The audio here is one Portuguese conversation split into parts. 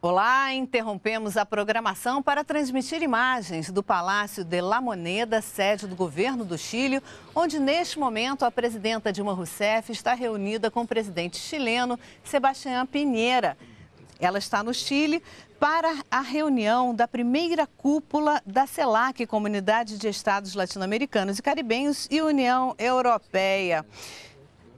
Olá, interrompemos a programação para transmitir imagens do Palácio de La Moneda, sede do governo do Chile, onde neste momento a presidenta Dilma Rousseff está reunida com o presidente chileno Sebastián Pinheira. Ela está no Chile para a reunião da primeira cúpula da CELAC, Comunidade de Estados Latino-Americanos e Caribenhos e União Europeia.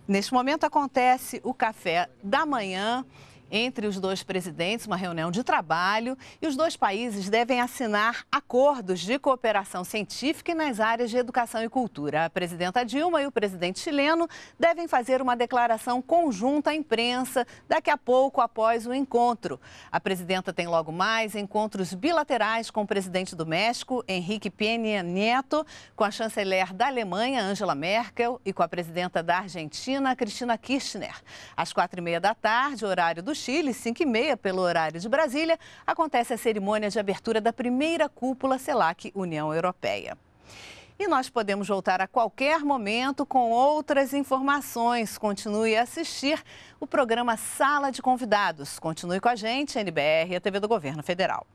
Neste momento acontece o café da manhã entre os dois presidentes, uma reunião de trabalho, e os dois países devem assinar acordos de cooperação científica nas áreas de educação e cultura. A presidenta Dilma e o presidente chileno devem fazer uma declaração conjunta à imprensa daqui a pouco após o encontro. A presidenta tem logo mais encontros bilaterais com o presidente do México, Henrique Peña Nieto, com a chanceler da Alemanha, Angela Merkel, e com a presidenta da Argentina, Cristina Kirchner. Às quatro e meia da tarde, horário do Chile, 5h30 pelo horário de Brasília, acontece a cerimônia de abertura da primeira cúpula CELAC União Europeia. E nós podemos voltar a qualquer momento com outras informações. Continue a assistir o programa Sala de Convidados. Continue com a gente, NBR e a TV do Governo Federal.